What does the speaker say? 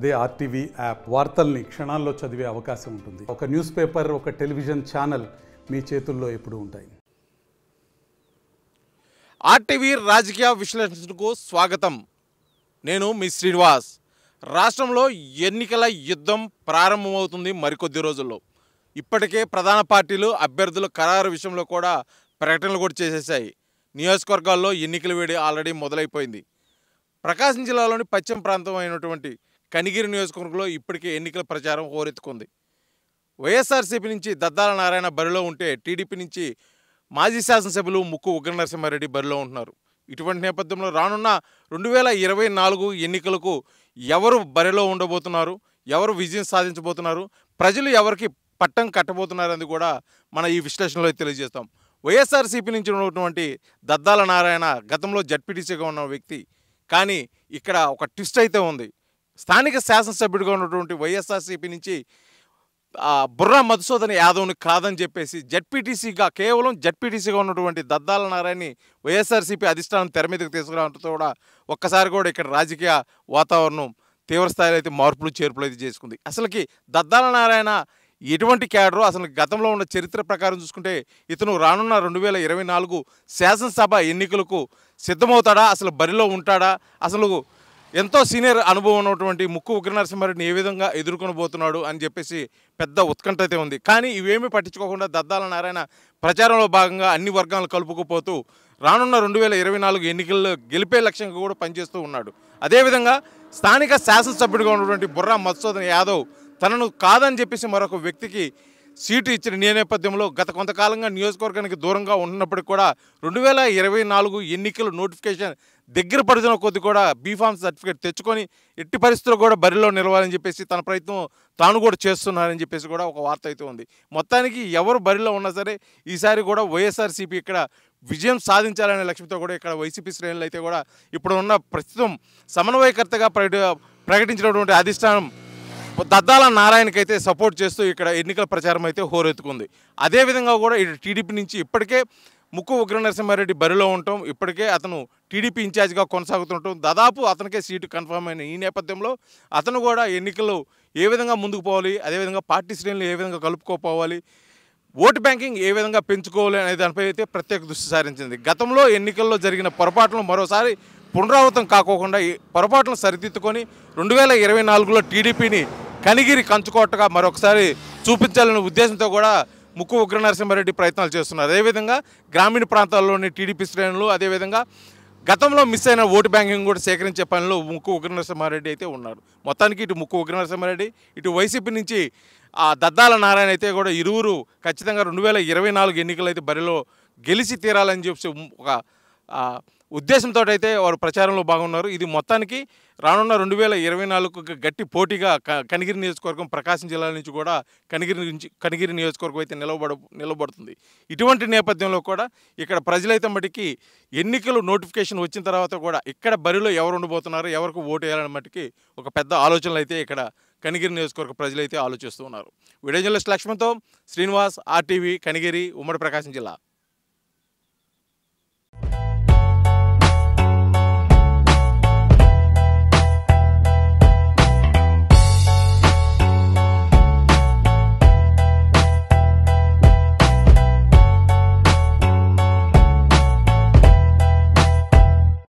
అదే RTV app వార్తల్ని క్షణాల్లో చదివే అవకాశం ఉంటుంది ఒక న్యూస్ పేపర్ ఒక టెలివిజన్ ఛానల్ మీ చేతుల్లో ఎప్పుడు ఉంటాయి ఆర్టీవీ రాజకీయ విశ్లేషణకు స్వాగతం నేను మీ శ్రీనివాస్ రాష్ట్రంలో ఎన్నికల యుద్ధం ప్రారంభమవుతుంది మరికొద్ది రోజుల్లో ఇప్పటికే ప్రధాన పార్టీలు అభ్యర్థుల ఖరారు విషయంలో కూడా ప్రకటనలు కూడా చేసేసాయి నియోజకవర్గాల్లో ఎన్నికల వేడి ఆల్రెడీ మొదలైపోయింది ప్రకాశం జిల్లాలోని పశ్చిమ ప్రాంతం అయినటువంటి కనిగిరి నియోజకవర్గంలో ఇప్పటికే ఎన్నికల ప్రచారం హోరెత్తుకుంది వైఎస్ఆర్సీపీ నుంచి దద్దాల నారాయణ బరిలో ఉంటే టీడీపీ నుంచి మాజీ శాసనసభ్యులు ముక్కు ఉగ్ర నరసింహారెడ్డి బరిలో ఉంటున్నారు ఇటువంటి నేపథ్యంలో రానున్న రెండు వేల ఇరవై నాలుగు ఎన్నికలకు ఎవరు బరిలో ఉండబోతున్నారు ఎవరు విజయం సాధించబోతున్నారు ప్రజలు ఎవరికి పట్టం కట్టబోతున్నారని కూడా మన ఈ విశ్లేషణలో తెలియజేస్తాం వైఎస్ఆర్సీపీ నుంచి ఉన్నటువంటి దద్దాల నారాయణ గతంలో జడ్పీటీసీగా ఉన్న వ్యక్తి కానీ ఇక్కడ ఒక ట్విస్ట్ అయితే ఉంది స్థానిక శాసనసభ్యుడిగా ఉన్నటువంటి వైఎస్ఆర్సీపీ నుంచి బుర్రా మధుసూదన్ యాదవ్ని కాదని చెప్పేసి జడ్పీటీసీగా కేవలం జడ్పీటీసీగా ఉన్నటువంటి దద్దాల నారాయణని వైఎస్ఆర్సీపీ అధిష్టానం తెర మీదకు తీసుకురావడంతో కూడా ఒక్కసారి కూడా ఇక్కడ రాజకీయ వాతావరణం తీవ్రస్థాయిలో అయితే మార్పులు చేర్పులు అయితే చేసుకుంది అసలుకి దద్దాల నారాయణ ఎటువంటి క్యాడరు అసలు గతంలో ఉన్న చరిత్ర ప్రకారం చూసుకుంటే ఇతను రానున్న రెండు వేల ఇరవై నాలుగు శాసనసభ ఎన్నికలకు సిద్ధమవుతాడా అసలు బరిలో ఉంటాడా అసలు ఎంతో సీనియర్ అనుభవం ఉన్నటువంటి ముక్కు ఉగ్ర నరసింహారెడ్డిని ఏ విధంగా పోతున్నాడు అని చెప్పేసి పెద్ద ఉత్కంఠ అయితే ఉంది కానీ ఇవేమీ పట్టించుకోకుండా దద్దాల నారాయణ ప్రచారంలో భాగంగా అన్ని వర్గాలు కలుపుకుపోతూ రానున్న రెండు వేల ఇరవై నాలుగు ఎన్నికల్లో గెలిపే లక్ష్యంగా కూడా పనిచేస్తూ ఉన్నాడు అదేవిధంగా స్థానిక శాసనసభ్యుడిగా ఉన్నటువంటి బుర్రా మధుసూదన్ యాదవ్ తనను కాదని చెప్పేసి మరొక వ్యక్తికి సీటు ఇచ్చిన నే నేపథ్యంలో గత కొంతకాలంగా నియోజకవర్గానికి దూరంగా ఉన్నప్పటికీ కూడా రెండు వేల ఇరవై నాలుగు ఎన్నికల నోటిఫికేషన్ దగ్గర పడుతున్న కొద్ది కూడా బీఫామ్ సర్టిఫికేట్ తెచ్చుకొని ఎట్టి పరిస్థితులు కూడా బరిలో నిలవాలని చెప్పేసి తన ప్రయత్నం తాను కూడా చేస్తున్నారని చెప్పేసి కూడా ఒక వార్త అయితే ఉంది మొత్తానికి ఎవరు బరిలో ఉన్నా సరే ఈసారి కూడా వైఎస్ఆర్సీపీ ఇక్కడ విజయం సాధించాలనే లక్ష్యంతో కూడా ఇక్కడ వైసీపీ శ్రేణులు అయితే కూడా ఇప్పుడున్న ప్రస్తుతం సమన్వయకర్తగా ప్రకటించినటువంటి అధిష్టానం దద్దాల నారాయణకైతే సపోర్ట్ చేస్తూ ఇక్కడ ఎన్నికల ప్రచారం అయితే హోరెత్తుకుంది అదేవిధంగా కూడా ఇటు టీడీపీ నుంచి ఇప్పటికే ముక్కు ఉగ్ర నరసింహారెడ్డి బరిలో ఉండటం ఇప్పటికే అతను టీడీపీ ఇన్ఛార్జ్గా కొనసాగుతుండటం దాదాపు అతనికే సీటు కన్ఫర్మ్ అయిన ఈ నేపథ్యంలో అతను కూడా ఎన్నికలు ఏ విధంగా ముందుకు పోవాలి అదేవిధంగా పార్టీ శ్రేణులు ఏ విధంగా కలుపుకోపోవాలి ఓటు బ్యాంకింగ్ ఏ విధంగా పెంచుకోవాలి అనే దానిపై అయితే ప్రత్యేక దృష్టి సారించింది గతంలో ఎన్నికల్లో జరిగిన పొరపాట్లను మరోసారి పునరావృతం కాకోకుండా ఈ పొరపాట్లను సరిదిద్దుకొని రెండు వేల ఇరవై నాలుగులో టీడీపీని కనిగిరి కంచుకోటగా మరొకసారి చూపించాలనే ఉద్దేశంతో కూడా ముక్కు ఉగ్ర నరసింహారెడ్డి ప్రయత్నాలు చేస్తున్నారు అదేవిధంగా గ్రామీణ ప్రాంతాల్లోని టీడీపీ శ్రేణులు అదేవిధంగా గతంలో మిస్ అయిన ఓటు బ్యాంకింగ్ కూడా సేకరించే పనిలో ముక్కు ఉగ్ర నరసింహారెడ్డి అయితే ఉన్నారు మొత్తానికి ఇటు ముక్కు ఉగ్ర నరసింహారెడ్డి ఇటు వైసీపీ నుంచి ఆ దద్దాల నారాయణ అయితే కూడా ఇరువురు ఖచ్చితంగా రెండు వేల ఇరవై నాలుగు ఎన్నికలు అయితే బరిలో గెలిచి తీరాలని చెప్పి ఒక ఉద్దేశంతో అయితే వారు ప్రచారంలో బాగున్నారు ఇది మొత్తానికి రానున్న రెండు వేల ఇరవై నాలుగుకి గట్టి పోటీగా క కనిగిరి నియోజకవర్గం ప్రకాశం జిల్లా నుంచి కూడా కనిగిరి నుంచి కనిగిరి నియోజకవర్గం అయితే నిలబడ నిలబడుతుంది ఇటువంటి నేపథ్యంలో కూడా ఇక్కడ ప్రజలైతే మటుకి ఎన్నికలు నోటిఫికేషన్ వచ్చిన తర్వాత కూడా ఇక్కడ బరిలో ఎవరు ఉండబోతున్నారు ఎవరికి ఓటు వేయాలని మటుకి ఒక పెద్ద ఆలోచనలు అయితే ఇక్కడ కనిగిరి నియోజకవర్గ ప్రజలైతే ఆలోచిస్తూ వీడియో జర్నలిస్ట్ లక్ష్మణ్తో శ్రీనివాస్ ఆర్టీవీ కనిగిరి ఉమ్మడి ప్రకాశం జిల్లా